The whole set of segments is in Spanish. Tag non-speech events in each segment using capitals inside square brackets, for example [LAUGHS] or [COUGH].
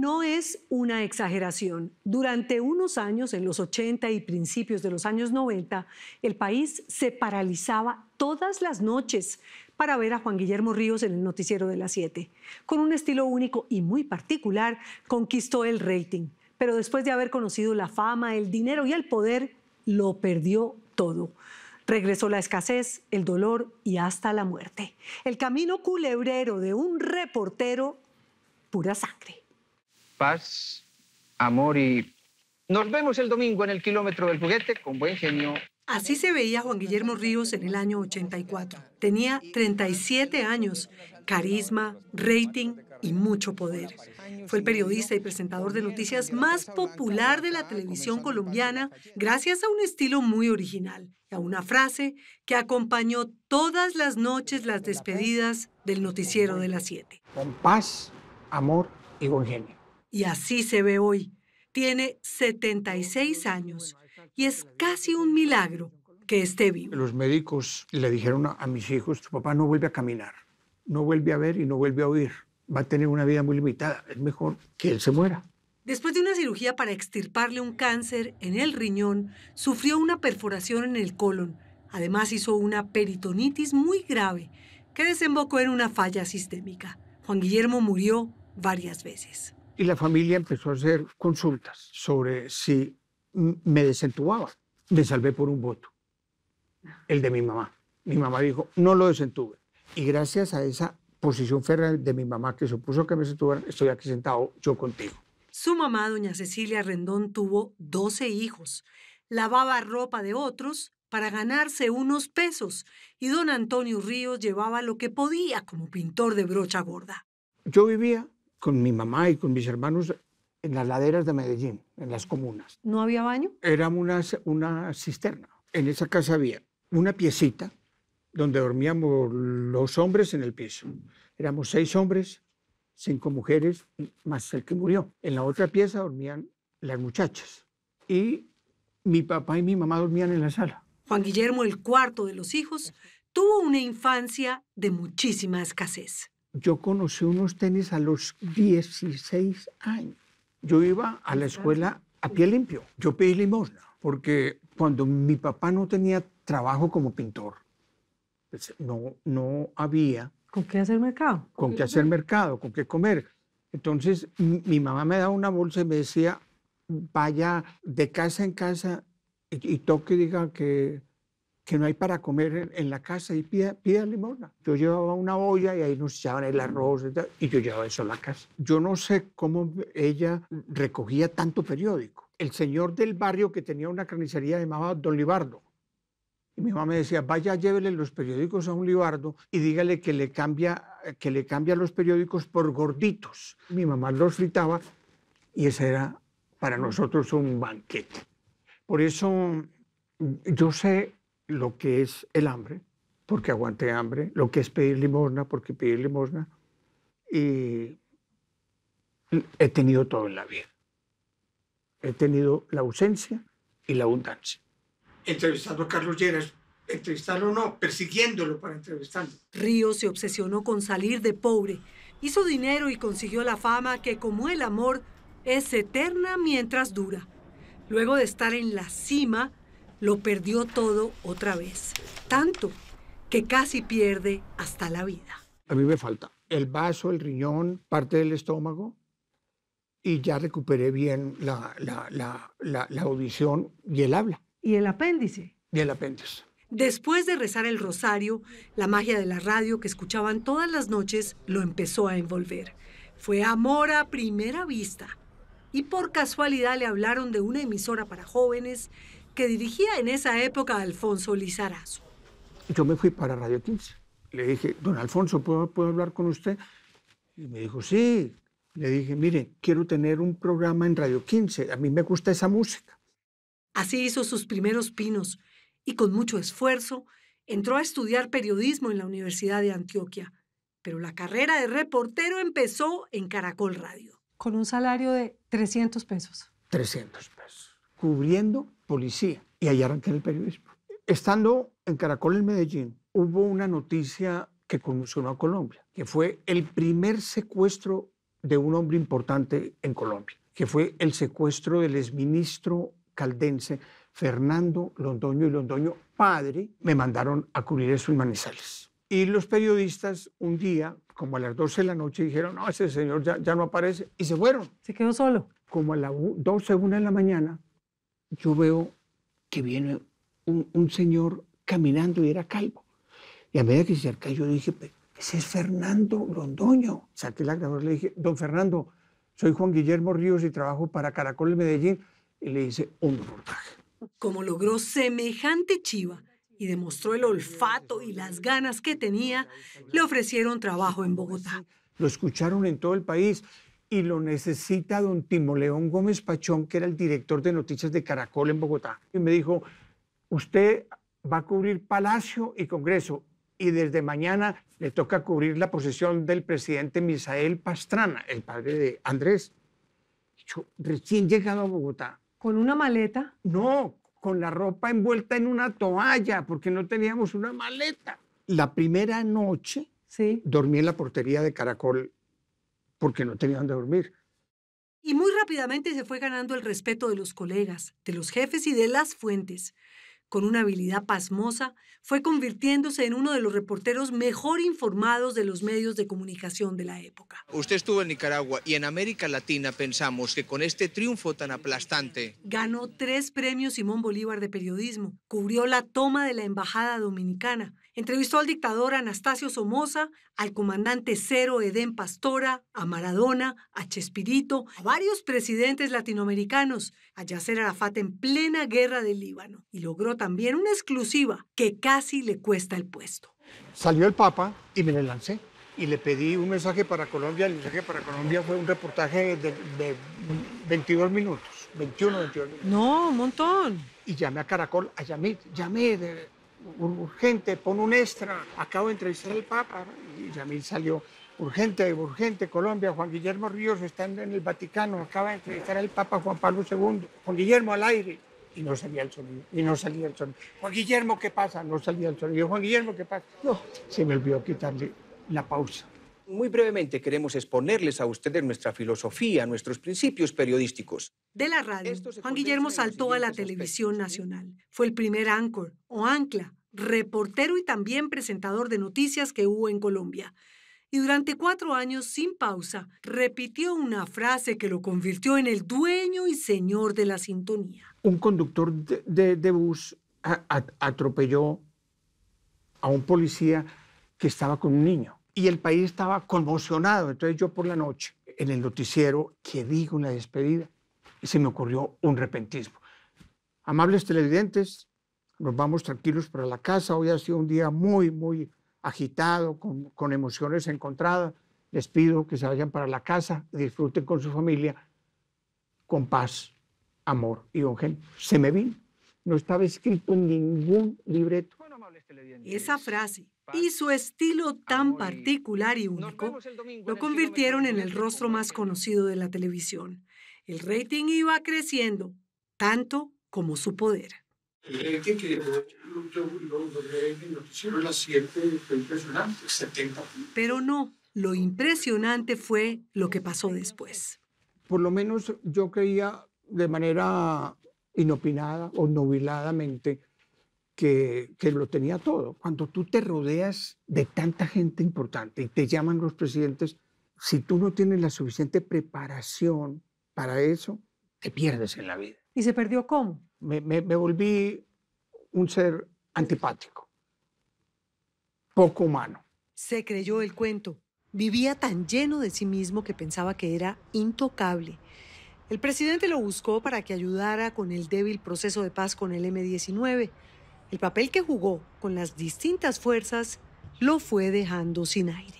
no es una exageración. Durante unos años, en los 80 y principios de los años 90, el país se paralizaba todas las noches para ver a Juan Guillermo Ríos en el noticiero de las 7. Con un estilo único y muy particular, conquistó el rating. Pero después de haber conocido la fama, el dinero y el poder, lo perdió todo. Regresó la escasez, el dolor y hasta la muerte. El camino culebrero de un reportero pura sangre paz, amor y... Nos vemos el domingo en el kilómetro del juguete con buen genio. Así se veía Juan Guillermo Ríos en el año 84. Tenía 37 años, carisma, rating y mucho poder. Fue el periodista y presentador de noticias más popular de la televisión colombiana gracias a un estilo muy original y a una frase que acompañó todas las noches las despedidas del noticiero de las 7. Con paz, amor y buen genio. Y así se ve hoy. Tiene 76 años y es casi un milagro que esté vivo. Los médicos le dijeron a, mis hijos, tu papá no vuelve a caminar, no vuelve a ver y no vuelve a oír. Va a tener una vida muy limitada. Es mejor que él se muera. Después de una cirugía para extirparle un cáncer en el riñón, sufrió una perforación en el colon. Además hizo una peritonitis muy grave que desembocó en una falla sistémica. Juan Guillermo murió varias veces. Y la familia empezó a hacer consultas sobre si me desentubaba. Me salvé por un voto, el de mi mamá. Mi mamá dijo, no lo desentuve. Y gracias a esa posición férrea de mi mamá que supuso que me desentubara, estoy aquí sentado yo contigo. Su mamá, doña Cecilia Rendón, tuvo 12 hijos. Lavaba ropa de otros para ganarse unos pesos y don Antonio Ríos llevaba lo que podía como pintor de brocha gorda. Yo vivía con mi mamá y con mis hermanos en las laderas de Medellín, en las comunas. ¿No había baño? Era una, una cisterna. En esa casa había una piecita donde dormíamos los hombres en el piso. Éramos seis hombres, cinco mujeres, más el que murió. En la otra pieza dormían las muchachas. Y mi papá y mi mamá dormían en la sala. Juan Guillermo, el cuarto de los hijos, tuvo una infancia de muchísima escasez yo conocí unos tenis a los 16 años. Yo iba a la escuela a pie limpio. Yo pedí limosna, porque cuando mi papá no tenía trabajo como pintor, pues, no, no había... ¿Con qué hacer mercado? Con qué hacer mercado, con qué comer. Entonces mi mamá me daba una bolsa y me decía, vaya de casa en casa y, toque y diga que que no hay para comer en la casa y pida, limona. Yo llevaba una olla y ahí nos echaban el arroz y, yo llevaba eso a la casa. Yo no sé cómo ella recogía tanto periódico. El señor del barrio que tenía una carnicería llamaba Don Libardo. Y mi mamá me decía, vaya, llévele los periódicos a un libardo y dígale que le cambia, que le cambia los periódicos por gorditos. Mi mamá los fritaba y ese era para nosotros un banquete. Por eso yo sé lo que es el hambre, porque aguanté hambre, lo que es pedir limosna, porque pedir limosna, y he tenido todo en la vida. He tenido la ausencia y la abundancia. Entrevistando a Carlos Lleras, entrevistarlo no, persiguiéndolo para entrevistarlo. Río se obsesionó con salir de pobre, hizo dinero y consiguió la fama que como el amor es eterna mientras dura. Luego de estar en la cima, lo perdió todo otra vez, tanto que casi pierde hasta la vida. A mí me falta el vaso, el riñón, parte del estómago y ya recuperé bien la, audición y el habla. ¿Y el apéndice? Y el apéndice. Después de rezar el rosario, la magia de la radio que escuchaban todas las noches lo empezó a envolver. Fue amor a primera vista. Y por casualidad le hablaron de una emisora para jóvenes que dirigía en esa época Alfonso Lizarazo. Yo me fui para Radio 15. Le dije, don Alfonso, ¿puedo, ¿puedo hablar con usted? Y me dijo, sí. Le dije, mire, quiero tener un programa en Radio 15. A mí me gusta esa música. Así hizo sus primeros pinos y con mucho esfuerzo entró a estudiar periodismo en la Universidad de Antioquia. Pero la carrera de reportero empezó en Caracol Radio. Con un salario de 300 pesos. 300 pesos cubriendo policía. Y ahí arranqué el periodismo. Estando en Caracol en Medellín, hubo una noticia que conmocionó a Colombia, que fue el primer secuestro de un hombre importante en Colombia, que fue el secuestro del exministro caldense Fernando Londoño y Londoño padre, me mandaron a cubrir eso en Manizales. Y los periodistas un día, como a las 12 de la noche, dijeron, no, ese señor ya, ya no aparece, y se fueron. Se quedó solo. Como a las 12, 1 de la mañana, yo veo que viene un, señor caminando y era calvo. Y a medida que se acerca, yo dije, ese es Fernando Londoño. Saqué la y le dije, don Fernando, soy Juan Guillermo Ríos y trabajo para Caracol en Medellín. Y le hice un reportaje. Como logró semejante chiva y demostró el olfato y las ganas que tenía, le ofrecieron trabajo en Bogotá. Lo escucharon en todo el país y lo necesita don Timoleón Gómez Pachón, que era el director de noticias de Caracol en Bogotá. Y me dijo, usted va a cubrir Palacio y Congreso y desde mañana le toca cubrir la posesión del presidente Misael Pastrana, el padre de Andrés. Yo recién llegado a Bogotá. ¿Con una maleta? No, con la ropa envuelta en una toalla, porque no teníamos una maleta. La primera noche ¿Sí? dormí en la portería de Caracol porque no tenían dónde dormir. Y muy rápidamente se fue ganando el respeto de los colegas, de los jefes y de las fuentes. Con una habilidad pasmosa, fue convirtiéndose en uno de los reporteros mejor informados de los medios de comunicación de la época. Usted estuvo en Nicaragua y en América Latina pensamos que con este triunfo tan aplastante... Ganó tres premios Simón Bolívar de periodismo, cubrió la toma de la Embajada Dominicana, Entrevistó al dictador Anastasio Somoza, al comandante Cero Edén Pastora, a Maradona, a Chespirito, a varios presidentes latinoamericanos, a Yasser Arafat en plena guerra del Líbano. Y logró también una exclusiva que casi le cuesta el puesto. Salió el Papa y me le lancé y le pedí un mensaje para Colombia. El mensaje para Colombia fue un reportaje de, 22 minutos, 21, 22 minutos. No, un montón. Y llamé a Caracol, a llamé, de, urgente, pon un extra. Acabo de entrevistar al Papa y mí salió. Urgente, urgente, Colombia, Juan Guillermo Ríos está en el Vaticano, acaba de entrevistar al Papa Juan Pablo II. Juan Guillermo al aire y no salía el sonido, y no salía el sonido. Juan Guillermo, ¿qué pasa? No salía el sonido. Juan Guillermo, ¿qué pasa? No, se me olvidó quitarle la pausa. Muy brevemente queremos exponerles a ustedes nuestra filosofía, nuestros principios periodísticos. De la radio, Juan Guillermo saltó a la televisión nacional. Fue el primer anchor o ancla, reportero y también presentador de noticias que hubo en Colombia. Y durante cuatro años, sin pausa, repitió una frase que lo convirtió en el dueño y señor de la sintonía. Un conductor de, bus atropelló a un policía que estaba con un niño y el país estaba conmocionado. Entonces yo por la noche, en el noticiero que digo una despedida, se me ocurrió un repentismo. Amables televidentes, nos vamos tranquilos para la casa. Hoy ha sido un día muy, muy agitado, con, emociones encontradas. Les pido que se vayan para la casa, disfruten con su familia, con paz, amor y ogen, Se me vino. No estaba escrito en ningún libreto. Esa frase y su estilo ah, tan particular y único lo convirtieron en el este rostro más conocido de la televisión. El rating iba creciendo, tanto como su poder. El rating que 7 fue impresionante, 70. Pero no, lo impresionante fue lo que pasó después. Por lo menos yo creía de manera inopinada o nubiladamente que, lo tenía todo. Cuando tú te rodeas de tanta gente importante y te llaman los presidentes, si tú no tienes la suficiente preparación para eso, te pierdes en la vida. ¿Y se perdió cómo? Me, me volví un ser antipático, poco humano. Se creyó el cuento. Vivía tan lleno de sí mismo que pensaba que era intocable. El presidente lo buscó para que ayudara con el débil proceso de paz con el M-19 el papel que jugó con las distintas fuerzas lo fue dejando sin aire.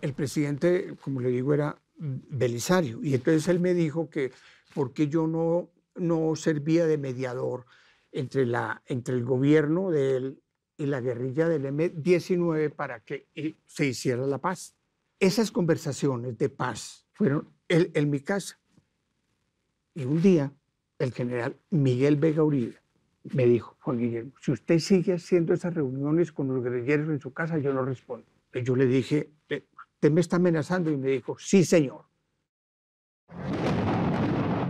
El presidente, como le digo, era belisario y entonces él me dijo que por qué yo no, no servía de mediador entre, la, entre el gobierno de él y la guerrilla del M-19 para que eh, se hiciera la paz. Esas conversaciones de paz fueron en, en mi casa. Y un día el general Miguel Vega Uribe me dijo Juan Guillermo, si usted sigue haciendo esas reuniones con los guerrilleros en su casa, yo no respondo. Y yo le dije, usted me está amenazando y me dijo, sí, señor.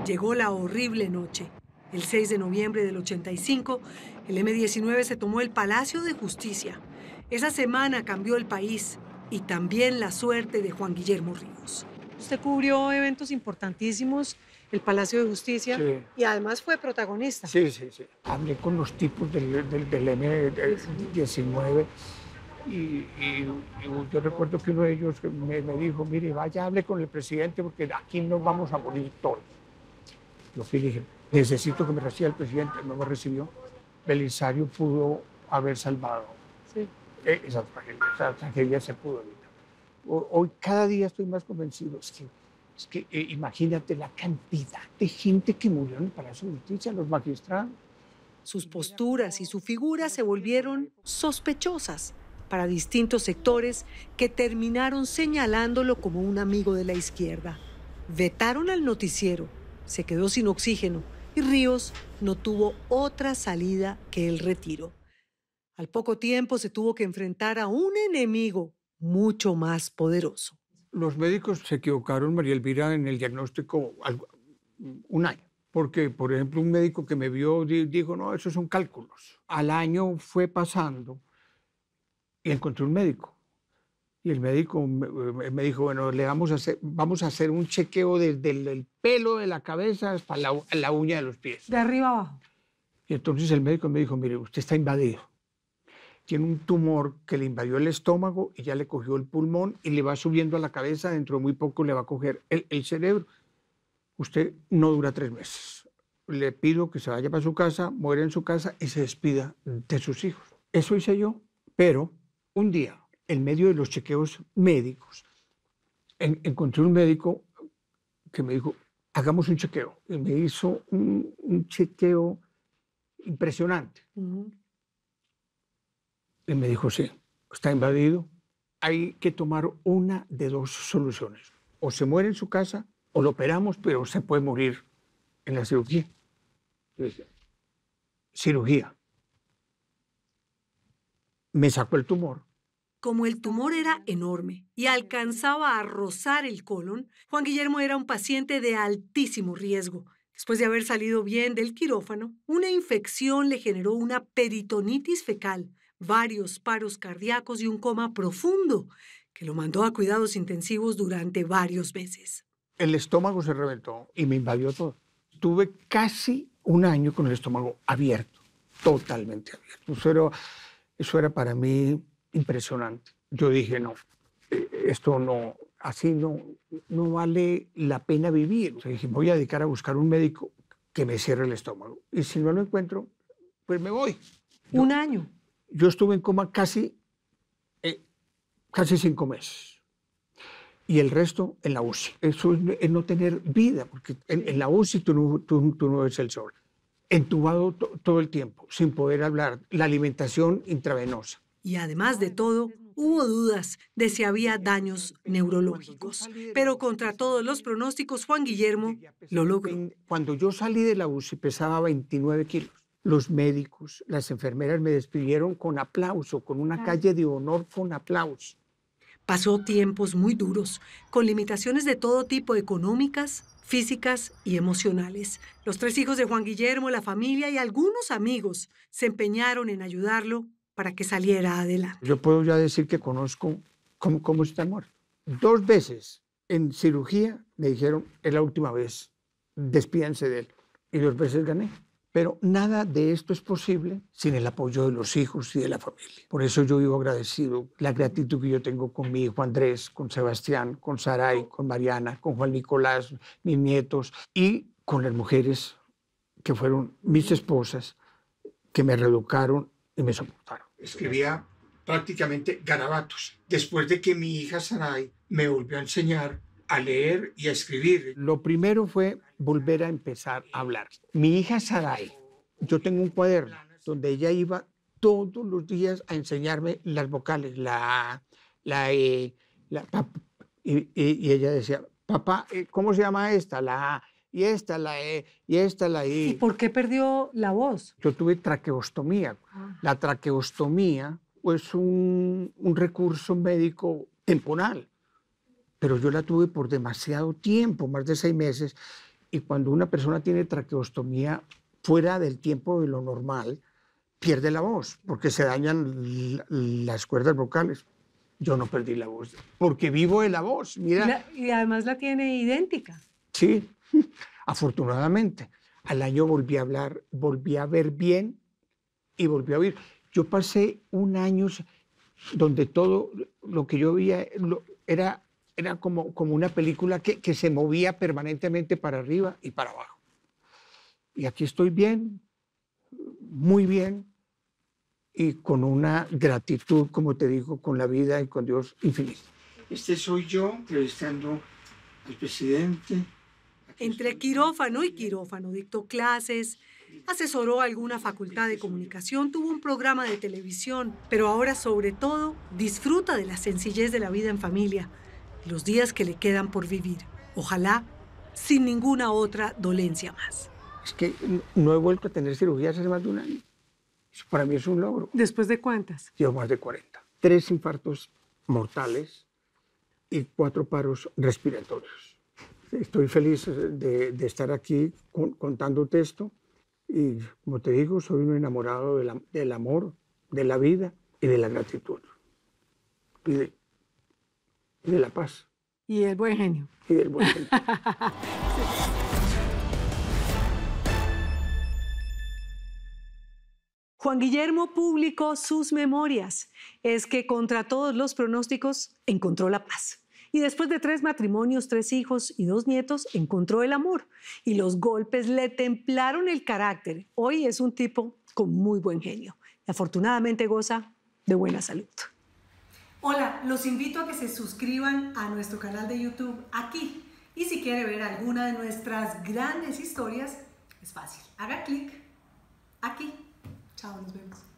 Llegó la horrible noche. El 6 de noviembre del 85, el M-19 se tomó el Palacio de Justicia. Esa semana cambió el país y también la suerte de Juan Guillermo Ríos. Usted cubrió eventos importantísimos, el Palacio de Justicia, y además fue protagonista. Sí, sí, sí. Hablé con los tipos del, del, M19 y, yo recuerdo que uno de ellos me, dijo, mire, vaya, hable con el presidente porque aquí nos vamos a morir todos. Yo fui y dije, necesito que me reciba el presidente, no me recibió. Belisario pudo haber salvado sí. E, esa tragedia, esa tragedia se pudo Hoy cada día estoy más convencido. Es que, eh, imagínate la cantidad de gente que murió para el Palacio los magistrados. Sus posturas y su figura se volvieron sospechosas para distintos sectores que terminaron señalándolo como un amigo de la izquierda. Vetaron al noticiero, se quedó sin oxígeno y Ríos no tuvo otra salida que el retiro. Al poco tiempo se tuvo que enfrentar a un enemigo mucho más poderoso. Los médicos se equivocaron, María Elvira, en el diagnóstico un año. Porque, por ejemplo, un médico que me vio dijo, no, esos son cálculos. Al año fue pasando y encontré un médico. Y el médico me eh, dijo, bueno, le vamos a hacer, vamos a hacer un chequeo desde el, pelo de la cabeza hasta la, la uña de los pies. De arriba abajo. Y entonces el médico me dijo, mire, usted está invadido tiene un tumor que le invadió el estómago y ya le cogió el pulmón y le va subiendo a la cabeza, dentro de muy poco le va a coger el, cerebro. Usted no dura tres meses. Le pido que se vaya para su casa, muera en su casa y se despida de sus hijos. Eso hice yo, pero un día, en medio de los chequeos médicos, encontré un médico que me dijo, hagamos un chequeo. Y me hizo un, chequeo impresionante. Y me dijo, sí, está invadido, hay que tomar una de dos soluciones. O se muere en su casa, o lo operamos, pero se puede morir en la cirugía. cirugía. Me sacó el tumor. Como el tumor era enorme y alcanzaba a rozar el colon, Juan Guillermo era un paciente de altísimo riesgo. Después de haber salido bien del quirófano, una infección le generó una peritonitis fecal, varios paros cardíacos y un coma profundo que lo mandó a cuidados intensivos durante varios meses. El estómago se reventó y me invadió todo. Tuve casi un año con el estómago abierto, totalmente abierto. Eso era, para mí impresionante. Yo dije, no, eh, esto no, así no, no vale la pena vivir. voy a dedicar a buscar un médico que me cierre el estómago. Y si no lo encuentro, pues me voy. Un año yo estuve en coma casi, eh, casi cinco meses. Y el resto en la UCI. Eso es, no tener vida, porque en, la UCI tú no, ves el sol. Entubado todo el tiempo, sin poder hablar. La alimentación intravenosa. Y además de todo, hubo dudas de si había daños neurológicos. Pero contra todos los pronósticos, Juan Guillermo lo logró. Cuando yo salí de la UCI pesaba 29 kilos los médicos, las enfermeras me despidieron con aplauso, con una calle de honor con aplauso. Pasó tiempos muy duros, con limitaciones de todo tipo económicas, físicas y emocionales. Los tres hijos de Juan Guillermo, la familia y algunos amigos se empeñaron en ayudarlo para que saliera adelante. Yo puedo ya decir que conozco cómo, cómo está muerto. Dos veces en cirugía me dijeron, es la última vez, despídanse de él. Y dos veces gané. Pero nada de esto es posible sin el apoyo de los hijos y de la familia. Por eso yo vivo agradecido la gratitud que yo tengo con mi hijo Andrés, con Sebastián, con Saray, con Mariana, con Juan Nicolás, mis nietos y con las mujeres que fueron mis esposas, que me reeducaron y me soportaron. Escribía prácticamente garabatos. Después de que mi hija Saray me volvió a enseñar a leer y a escribir. Lo primero fue volver a empezar a hablar. Mi hija Sarai, yo tengo un cuaderno donde ella iba todos los días a enseñarme las vocales, la la, E, la y, ella decía, papá, eh, ¿cómo se llama esta? La A, y esta, la E, y esta, la I. ¿Y por qué perdió la voz? Yo tuve traqueostomía. La traqueostomía es un, un recurso médico temporal pero yo la tuve por demasiado tiempo, más de seis meses, y cuando una persona tiene traqueostomía fuera del tiempo de lo normal, pierde la voz, porque se dañan las cuerdas vocales. Yo no perdí la voz, porque vivo de la voz, mira. y además la tiene idéntica. Sí, [LAUGHS] afortunadamente. Al año volví a hablar, volví a ver bien y volví a oír. Yo pasé un año donde todo lo que yo veía era era como, como una película que, que se movía permanentemente para arriba y para abajo. Y aquí estoy bien, muy bien, y con una gratitud, como te digo, con la vida y con Dios infinito. Este soy yo entrevistando al presidente. Entre quirófano y quirófano dictó clases, asesoró alguna facultad de comunicación, tuvo un programa de televisión, pero ahora sobre todo disfruta de la sencillez de la vida en familia los días que le quedan por vivir. Ojalá sin ninguna otra dolencia más. Es que no he vuelto a tener cirugías hace más de un año. para mí es un logro. ¿Después de cuántas? yo más de 40. Tres infartos mortales y cuatro paros respiratorios. Estoy feliz de, estar aquí contándote esto. y, como te digo, soy un enamorado del amor, de la vida y de la gratitud. Y de la paz. Y del buen genio. Y del buen genio. [LAUGHS] Juan Guillermo publicó sus memorias. Es que contra todos los pronósticos encontró la paz. Y después de tres matrimonios, tres hijos y dos nietos, encontró el amor. Y los golpes le templaron el carácter. Hoy es un tipo con muy buen genio. Y afortunadamente goza de buena salud. Hola, los invito a que se suscriban a nuestro canal de YouTube aquí. Y si quiere ver alguna de nuestras grandes historias, es fácil. Haga clic aquí. Chao, nos vemos.